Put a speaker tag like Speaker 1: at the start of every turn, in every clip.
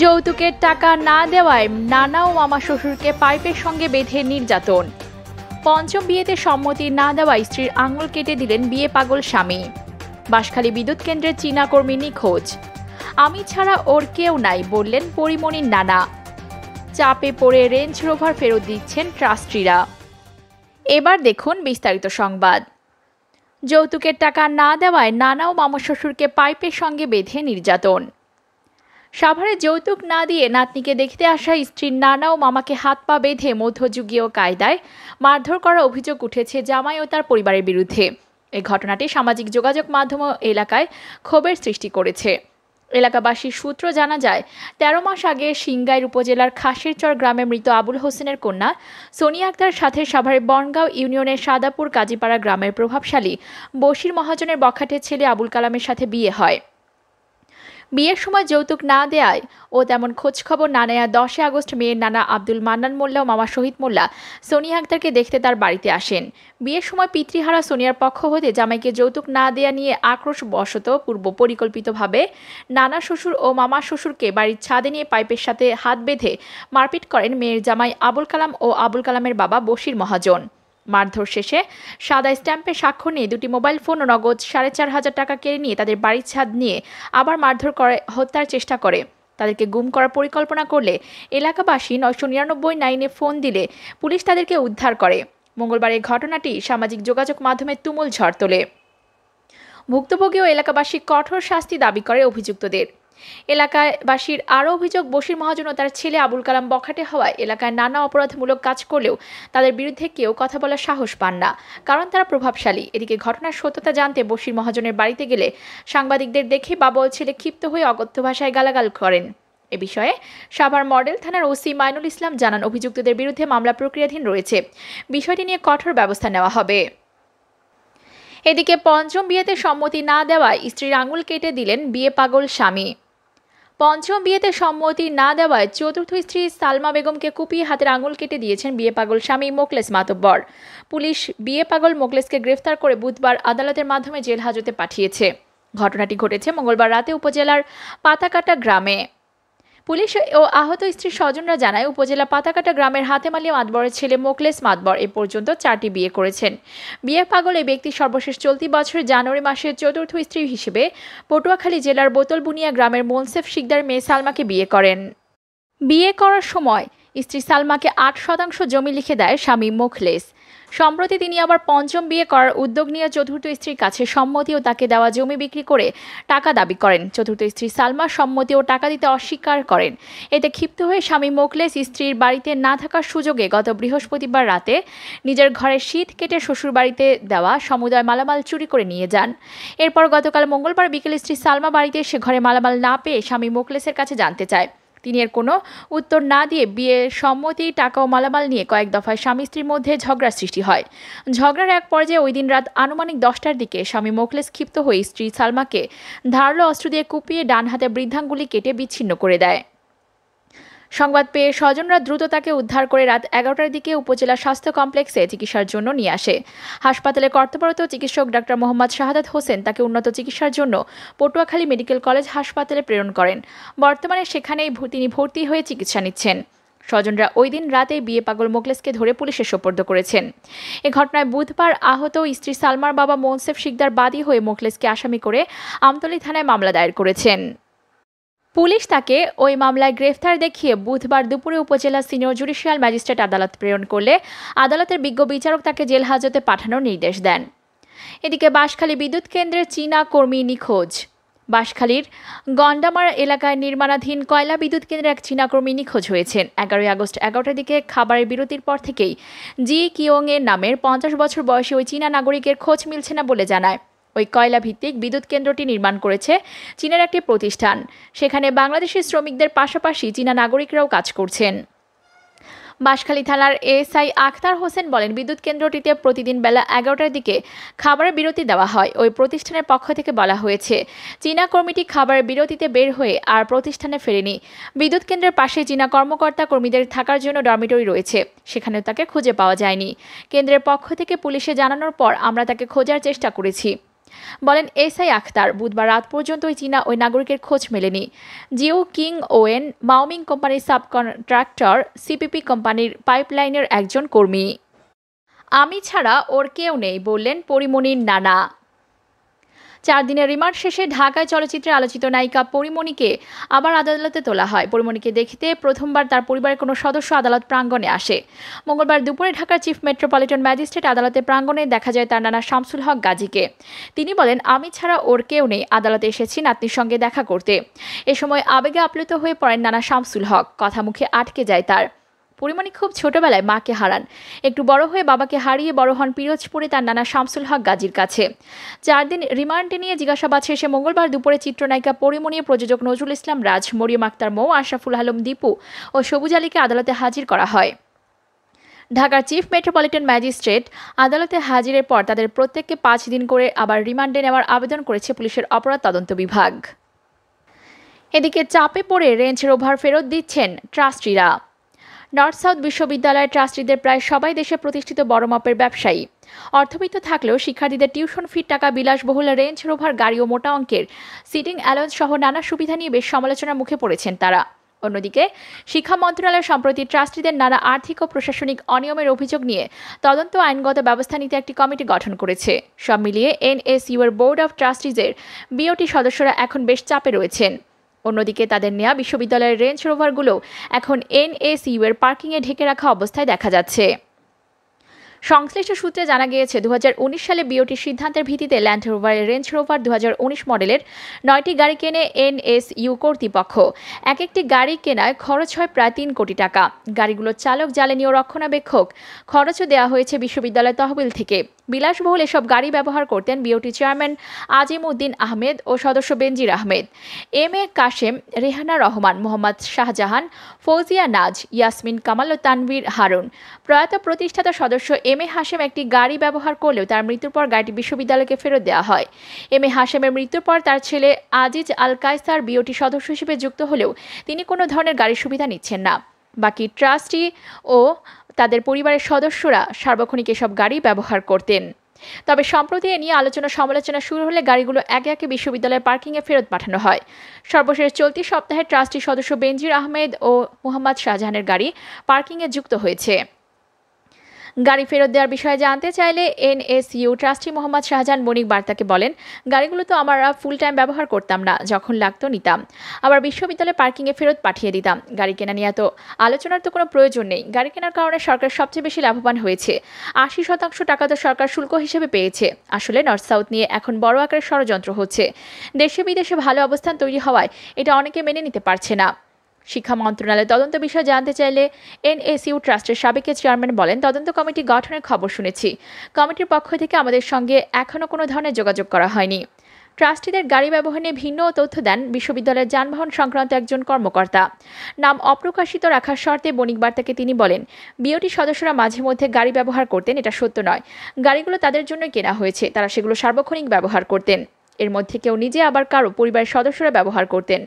Speaker 1: যৌতুকের টাকা না দেওয়ায় নানাও ও মামা শ্বশুরকে পাইপের সঙ্গে বেঁধে নির্যাতন পঞ্চম বিয়েতে সম্মতি না দেওয়ায় স্ত্রীর আঙুল কেটে দিলেন বিয়ে পাগল স্বামী বাঁশখালী বিদ্যুৎ কেন্দ্রের চীনা কর্মী নিখোঁজ আমি ছাড়া ওর কেউ নাই বললেন পরিমণির নানা চাপে পড়ে রেঞ্জ রোভার ফেরত দিচ্ছেন ট্রাস্টিরা এবার দেখুন বিস্তারিত সংবাদ যৌতুকের টাকা না দেওয়ায় নানাও মামা শ্বশুরকে পাইপের সঙ্গে বেঁধে নির্যাতন সাভারে যৌতুক না দিয়ে নাতনিকে দেখতে আসা স্ত্রীর নানা ও মামাকে হাত পা বেঁধে মধ্যযুগীয় কায়দায় মারধর করার অভিযোগ উঠেছে জামাই ও তার পরিবারের বিরুদ্ধে এই ঘটনাটি সামাজিক যোগাযোগ মাধ্যম এলাকায় ক্ষোভের সৃষ্টি করেছে এলাকাবাসীর সূত্র জানা যায় তেরো মাস আগে সিংগাইর উপজেলার খাসিরচর গ্রামে মৃত আবুল হোসেনের কন্যা সোনিয়া আক্তার সাথে সাভারে বনগাঁও ইউনিয়নের সাদাপুর কাজীপাড়া গ্রামের প্রভাবশালী বশির মহাজনের বখাটের ছেলে আবুল কালামের সাথে বিয়ে হয় বিয়ের সময় যৌতুক না দেয়ায় ও তেমন খোঁজখবর না নেয়া দশে আগস্ট মেয়ের নানা আব্দুল মান্নান মোল্লা ও মামা শহীদ মোল্লা সোনিয়া আক্তারকে দেখতে তার বাড়িতে আসেন বিয়ের সময় পিতৃহারা সোনিয়ার পক্ষ হতে জামাইকে যৌতুক না দেয়া নিয়ে আক্রোশ বশত পূর্ব পরিকল্পিতভাবে নানা শ্বশুর ও মামা শ্বশুরকে বাড়ির ছাদে নিয়ে পাইপের সাথে হাত বেঁধে মারপিট করেন মেয়ের জামাই আবুল কালাম ও আবুল কালামের বাবা বশির মহাজন মারধর শেষে সাদা স্ট্যাম্পে স্বাক্ষর নিয়ে দুটি মোবাইল ফোন ও নগদ সাড়ে চার হাজার টাকা কেড়ে নিয়ে তাদের বাড়ির ছাদ নিয়ে আবার মারধর করে হত্যার চেষ্টা করে তাদেরকে গুম করার পরিকল্পনা করলে এলাকাবাসী নয়শো নিরানব্বই নাইনে ফোন দিলে পুলিশ তাদেরকে উদ্ধার করে মঙ্গলবার এই ঘটনাটি সামাজিক যোগাযোগ মাধ্যমে তুমুল ঝড় তোলে ভুক্তভোগী ও এলাকাবাসী কঠোর শাস্তি দাবি করে অভিযুক্তদের এলাকাবাসীর আরও অভিযোগ বশির মহাজন ও তার ছেলে আবুল কালাম বখাটে হওয়ায় এলাকায় নানা অপরাধমূলক কাজ করলেও তাদের বিরুদ্ধে কেউ কথা বলার সাহস পান না কারণ তারা প্রভাবশালী এদিকে ঘটনার সত্যতা জানতে বশির মহাজনের বাড়িতে গেলে সাংবাদিকদের দেখে বাবল ছেলে ক্ষিপ্ত হয়ে অগত্য ভাষায় গালাগাল করেন এ বিষয়ে সাভার মডেল থানার ওসি মাইনুল ইসলাম জানান অভিযুক্তদের বিরুদ্ধে মামলা প্রক্রিয়াধীন রয়েছে বিষয়টি নিয়ে কঠোর ব্যবস্থা নেওয়া হবে এদিকে পঞ্চম বিয়েতে সম্মতি না দেওয়ায় স্ত্রীর আঙুল কেটে দিলেন বিয়ে পাগল স্বামী পঞ্চম বিয়েতে সম্মতি না দেওয়ায় চতুর্থ স্ত্রী সালমা বেগমকে কুপিয়ে হাতের আঙুল কেটে দিয়েছেন বিয়ে পাগল স্বামী মোকলেস মাতব্বর পুলিশ বিয়ে পাগল মোকলেসকে গ্রেফতার করে বুধবার আদালতের মাধ্যমে জেল হাজতে পাঠিয়েছে ঘটনাটি ঘটেছে মঙ্গলবার রাতে উপজেলার পাতাকাটা গ্রামে পুলিশ ও আহত স্ত্রীর স্বজনরা জানায় উপজেলা পাতাকাটা গ্রামের হাতেমালি মাতবরের ছেলে মোকলেস মাতবর এ পর্যন্ত চারটি বিয়ে করেছেন বিয়ে পাগল এই ব্যক্তি সর্বশেষ চলতি বছরের জানুয়ারি মাসের চতুর্থ স্ত্রী হিসেবে পটুয়াখালী জেলার বোতলবুনিয়া গ্রামের মনসেফ শিকদার মেয়ে সালমাকে বিয়ে করেন বিয়ে করার সময় স্ত্রী সালমাকে আট শতাংশ জমি লিখে দেয় স্বামী মুখলেস সম্প্রতি তিনি আবার পঞ্চম বিয়ে করার উদ্যোগ নিয়ে চতুর্থ স্ত্রীর কাছে সম্মতি ও তাকে দেওয়া জমি বিক্রি করে টাকা দাবি করেন চতুর্থ স্ত্রী সালমা সম্মতিও টাকা দিতে অস্বীকার করেন এতে ক্ষিপ্ত হয়ে স্বামী মোকলেস স্ত্রীর বাড়িতে না থাকার সুযোগে গত বৃহস্পতিবার রাতে নিজের ঘরে শীত কেটে শ্বশুর বাড়িতে দেওয়া সমুদায় মালামাল চুরি করে নিয়ে যান এরপর গতকাল মঙ্গলবার বিকেলে স্ত্রী সালমা বাড়িতে এসে ঘরে মালামাল না পেয়ে স্বামী মোকলেসের কাছে জানতে চায় তিনি এর কোনো উত্তর না দিয়ে বিয়ে সম্মতি টাকা ও মালামাল নিয়ে কয়েক দফায় স্বামী স্ত্রীর মধ্যে ঝগড়ার সৃষ্টি হয় ঝগড়ার এক পর্যায়ে ওই দিন রাত আনুমানিক দশটার দিকে স্বামী মোখলেস ক্ষিপ্ত হয়ে স্ত্রী সালমাকে ধারালো অস্ত্র দিয়ে কুপিয়ে ডান হাতে বৃদ্ধাঙ্গুলি কেটে বিচ্ছিন্ন করে দেয় সংবাদ পেয়ে স্বজনরা দ্রুত তাকে উদ্ধার করে রাত এগারোটার দিকে উপজেলা স্বাস্থ্য কমপ্লেক্সে চিকিৎসার জন্য নিয়ে আসে হাসপাতালে কর্তব্যরত চিকিৎসক ডাক্তার মোহাম্মদ শাহাদাত হোসেন তাকে উন্নত চিকিৎসার জন্য পটুয়াখালী মেডিকেল কলেজ হাসপাতালে প্রেরণ করেন বর্তমানে সেখানেই তিনি ভর্তি হয়ে চিকিৎসা নিচ্ছেন স্বজনরা ওই দিন রাতে বিয়ে পাগল মোকলেসকে ধরে পুলিশে সোপর্দ করেছেন এ ঘটনায় বুধবার আহত স্ত্রী সালমার বাবা মনসেফ শিকদার বাদী হয়ে মোকলেসকে আসামি করে আমতলী থানায় মামলা দায়ের করেছেন পুলিশ তাকে ওই মামলায় গ্রেফতার দেখিয়ে বুধবার দুপুরে উপজেলা সিনিয়র জুডিশিয়াল ম্যাজিস্ট্রেট আদালত প্রেরণ করলে আদালতের বিজ্ঞ বিচারক তাকে জেল হাজতে পাঠানোর নির্দেশ দেন এদিকে বাঁশখালী বিদ্যুৎ কেন্দ্রের চীনা কর্মী নিখোঁজ বাঁশখালীর গন্ডামার এলাকায় নির্মাণাধীন কয়লা বিদ্যুৎ কেন্দ্রের এক কর্মী নিখোঁজ হয়েছেন এগারোই আগস্ট এগারোটার দিকে খাবারের বিরতির পর থেকেই জি কিয়ং এর নামের পঞ্চাশ বছর বয়সী ওই চীনা নাগরিকের খোঁজ মিলছে না বলে জানায় ওই কয়লা ভিত্তিক বিদ্যুৎ কেন্দ্রটি নির্মাণ করেছে চীনের একটি প্রতিষ্ঠান সেখানে বাংলাদেশের শ্রমিকদের পাশাপাশি চীনা নাগরিকরাও কাজ করছেন বাঁশখালী থানার এসআই আখতার হোসেন বলেন বিদ্যুৎ কেন্দ্রটিতে প্রতিদিন বেলা এগারোটার দিকে খাবারের বিরতি দেওয়া হয় ওই প্রতিষ্ঠানের পক্ষ থেকে বলা হয়েছে চীনা কর্মীটি খাবারের বিরতিতে বের হয়ে আর প্রতিষ্ঠানে ফেরেনি বিদ্যুৎ কেন্দ্রের পাশে চীনা কর্মকর্তা কর্মীদের থাকার জন্য ডরমিটরি রয়েছে সেখানেও তাকে খুঁজে পাওয়া যায়নি কেন্দ্রের পক্ষ থেকে পুলিশে জানানোর পর আমরা তাকে খোঁজার চেষ্টা করেছি বলেন এসআই আখতার বুধবার রাত পর্যন্ত ওই চীনা ওই নাগরিকের খোঁজ মেলেনি জিও কিং ওয়েন মাওমিং কোম্পানির সাব কন্ট্রাক্টর সিপিপি কোম্পানির পাইপলাইনের একজন কর্মী আমি ছাড়া ওর কেউ নেই বললেন পরিমণির নানা চার দিনের রিমান্ড শেষে ঢাকায় চলচ্চিত্রে আলোচিত নায়িকা পরিমণিকে আবার আদালতে তোলা হয় পরিমণিকে দেখতে প্রথমবার তার পরিবারের কোনো সদস্য আদালত প্রাঙ্গণে আসে মঙ্গলবার দুপুরে ঢাকার চিফ মেট্রোপলিটন ম্যাজিস্ট্রেট আদালতে প্রাঙ্গণে দেখা যায় তার নানা শামসুল হক গাজীকে তিনি বলেন আমি ছাড়া ওর কেউ নেই আদালতে এসেছি নাতনির সঙ্গে দেখা করতে এ সময় আবেগে আপ্লুত হয়ে পড়েন নানা শামসুল হক কথা মুখে আটকে যায় তার পরিমণি খুব ছোটবেলায় মাকে হারান একটু বড় হয়ে বাবাকে হারিয়ে বড় হন পিরোজপুরে তার নানা শামসুল হক গাজীর কাছে চার দিন রিমান্ডে নিয়ে জিজ্ঞাসাবাদ শেষে মঙ্গলবার দুপুরে চিত্রনায়িকা পরিমণি প্রযোজক নজরুল ইসলাম রাজ মরিয়ম আক্তার মৌ আশরাফুল আলম দীপু ও সবুজ আলীকে আদালতে হাজির করা হয় ঢাকার চিফ মেট্রোপলিটন ম্যাজিস্ট্রেট আদালতে হাজিরের পর তাদের প্রত্যেককে পাঁচ দিন করে আবার রিমান্ডে নেওয়ার আবেদন করেছে পুলিশের অপরাধ তদন্ত বিভাগ এদিকে চাপে পড়ে রেঞ্জ রোভার ফেরত দিচ্ছেন ট্রাস্টিরা নর্থ সাউথ বিশ্ববিদ্যালয়ের ট্রাস্টিদের প্রায় সবাই দেশে প্রতিষ্ঠিত বড় মাপের ব্যবসায়ী অর্থবিত্ত থাকলেও শিক্ষার্থীদের টিউশন ফির টাকা বিলাসবহুল রেঞ্জ রোভার গাড়ি ও মোটা অঙ্কের সিটিং অ্যালাউন্স সহ নানা সুবিধা নিয়ে বেশ সমালোচনার মুখে পড়েছেন তারা অন্যদিকে শিক্ষা মন্ত্রণালয় সম্প্রতি ট্রাস্টিদের নানা আর্থিক ও প্রশাসনিক অনিয়মের অভিযোগ নিয়ে তদন্ত আইনগত ব্যবস্থা নিতে একটি কমিটি গঠন করেছে সব মিলিয়ে এনএসইউর বোর্ড অব ট্রাস্টিজের বিওটি সদস্যরা এখন বেশ চাপে রয়েছেন অন্যদিকে তাদের নেয়া বিশ্ববিদ্যালয়ের রেঞ্জ রোভারগুলো এখন এনএসইউ এর পার্কিংয়ে ঢেকে রাখা অবস্থায় দেখা যাচ্ছে সংশ্লিষ্ট সূত্রে জানা গিয়েছে দু সালে বিওটির সিদ্ধান্তের ভিত্তিতে ল্যান্ড রোভারের রেঞ্জ রোভার দু মডেলের নয়টি গাড়ি কেনে এনএসইউ কর্তৃপক্ষ এক একটি গাড়ি কেনায় খরচ হয় প্রায় তিন কোটি টাকা গাড়িগুলোর চালক জ্বালানি ও রক্ষণাবেক্ষক খরচও দেওয়া হয়েছে বিশ্ববিদ্যালয় তহবিল থেকে বিলাসবহুল এসব গাড়ি ব্যবহার করতেন বিওটি চেয়ারম্যান আজিমউদ্দিন আহমেদ ও সদস্য বেনজির আহমেদ এম এ কাশেম রেহানা রহমান মোহাম্মদ শাহজাহান ফৌজিয়া নাজ ইয়াসমিন কামাল ও তানভীর হারুন প্রয়াত প্রতিষ্ঠাতা সদস্য এম এ হাশেম একটি গাড়ি ব্যবহার করলেও তার মৃত্যুর পর গাড়িটি বিশ্ববিদ্যালয়কে ফেরত দেওয়া হয় এম এ হাশেমের মৃত্যুর পর তার ছেলে আজিজ আল কায়সার বিওটি সদস্য হিসেবে যুক্ত হলেও তিনি কোনো ধরনের গাড়ির সুবিধা নিচ্ছেন না বাকি ট্রাস্টি ও তাদের পরিবারের সদস্যরা সার্বক্ষণিক এসব গাড়ি ব্যবহার করতেন তবে সম্প্রতি এ নিয়ে আলোচনা সমালোচনা শুরু হলে গাড়িগুলো একে একে বিশ্ববিদ্যালয়ের পার্কিংয়ে ফেরত পাঠানো হয় সর্বশেষ চলতি সপ্তাহে ট্রাস্টি সদস্য বেনজির আহমেদ ও মোহাম্মদ শাহজাহানের গাড়ি পার্কিংয়ে যুক্ত হয়েছে গাড়ি ফেরত দেওয়ার বিষয়ে জানতে চাইলে এনএসইউ ট্রাস্টি মোহাম্মদ শাহজাহান মনিক বার্তাকে বলেন গাড়িগুলো তো আমরা ফুল টাইম ব্যবহার করতাম না যখন লাগতো নিতাম আবার বিশ্ববিদ্যালয়ে পার্কিংয়ে ফেরত পাঠিয়ে দিতাম গাড়ি কেনা নিয়ে তো আলোচনার তো কোনো প্রয়োজন নেই গাড়ি কেনার কারণে সরকার সবচেয়ে বেশি লাভবান হয়েছে আশি শতাংশ টাকা তো সরকার শুল্ক হিসেবে পেয়েছে আসলে নর্থ সাউথ নিয়ে এখন বড় আকারের ষড়যন্ত্র হচ্ছে দেশে বিদেশে ভালো অবস্থান তৈরি হওয়ায় এটা অনেকে মেনে নিতে পারছে না শিক্ষা মন্ত্রণালয় তদন্ত বিষয়ে জানতে চাইলে এনএসইউ ট্রাস্টের সাবেক চেয়ারম্যান বলেন তদন্ত কমিটি গঠনের খবর শুনেছি কমিটির পক্ষ থেকে আমাদের সঙ্গে এখনও কোনো ধরনের যোগাযোগ করা হয়নি ট্রাস্টিদের গাড়ি ব্যবহার নিয়ে ভিন্ন তথ্য দেন বিশ্ববিদ্যালয়ের যানবাহন সংক্রান্ত একজন কর্মকর্তা নাম অপ্রকাশিত রাখার শর্তে বণিক বার্তাকে তিনি বলেন বিওটি সদস্যরা মাঝে মধ্যে গাড়ি ব্যবহার করতেন এটা সত্য নয় গাড়িগুলো তাদের জন্যই কেনা হয়েছে তারা সেগুলো সার্বক্ষণিক ব্যবহার করতেন এর মধ্যে কেউ নিজে আবার কারো পরিবারের সদস্যরা ব্যবহার করতেন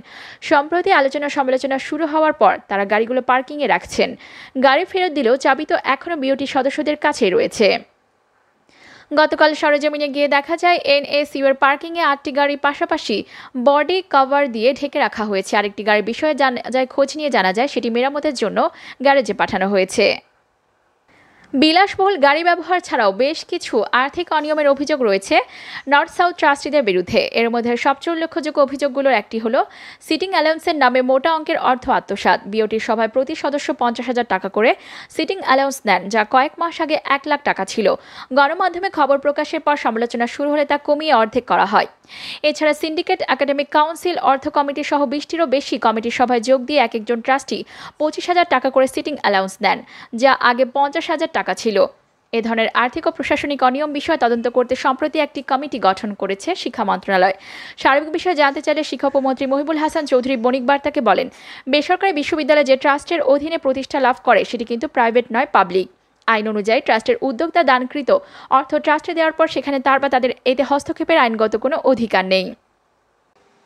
Speaker 1: সম্প্রতি আলোচনা সমালোচনা শুরু হওয়ার পর তারা গাড়িগুলো পার্কিংয়ে রাখছেন গাড়ি ফেরত দিলেও চাবি তো এখনও বিওটি সদস্যদের কাছেই রয়েছে গতকাল সরেজমিনে গিয়ে দেখা যায় এনএসইউর এর পার্কিংয়ে আটটি গাড়ির পাশাপাশি বডি কভার দিয়ে ঢেকে রাখা হয়েছে আরেকটি গাড়ির বিষয়ে জানা যায় খোঁজ নিয়ে জানা যায় সেটি মেরামতের জন্য গ্যারেজে পাঠানো হয়েছে বিলাসবহুল গাড়ি ব্যবহার ছাড়াও বেশ কিছু আর্থিক অনিয়মের অভিযোগ রয়েছে নর্থ সাউথ ট্রাস্টিদের বিরুদ্ধে এর মধ্যে সবচেয়ে উল্লেখযোগ্য অভিযোগগুলোর একটি হলো সিটিং অ্যালাউন্সের নামে মোটা অঙ্কের অর্থ আত্মসাত বিওটির সভায় প্রতি সদস্য পঞ্চাশ হাজার টাকা করে সিটিং অ্যালাউন্স নেন যা কয়েক মাস আগে এক লাখ টাকা ছিল গণমাধ্যমে খবর প্রকাশের পর সমালোচনা শুরু হলে তা কমিয়ে অর্ধেক করা হয় এছাড়া সিন্ডিকেট একাডেমিক কাউন্সিল অর্থ কমিটি সহ বিশটিরও বেশি কমিটির সভায় যোগ দিয়ে এক একজন ট্রাস্টি পঁচিশ হাজার টাকা করে সিটিং অ্যালাউন্স নেন যা আগে পঞ্চাশ হাজার টাকা টাকা ছিল এ ধরনের আর্থিক ও প্রশাসনিক অনিয়ম বিষয়ে তদন্ত করতে সম্প্রতি একটি কমিটি গঠন করেছে শিক্ষা মন্ত্রণালয় সার্বিক বিষয়ে জানতে চাইলে শিক্ষা উপমন্ত্রী মহিবুল হাসান চৌধুরী বণিক বার্তাকে বলেন বেসরকারি বিশ্ববিদ্যালয় যে ট্রাস্টের অধীনে প্রতিষ্ঠা লাভ করে সেটি কিন্তু প্রাইভেট নয় পাবলিক আইন অনুযায়ী ট্রাস্টের উদ্যোক্তা দানকৃত অর্থ ট্রাস্টে দেওয়ার পর সেখানে তার বা তাদের এতে হস্তক্ষেপের আইনগত কোনো অধিকার নেই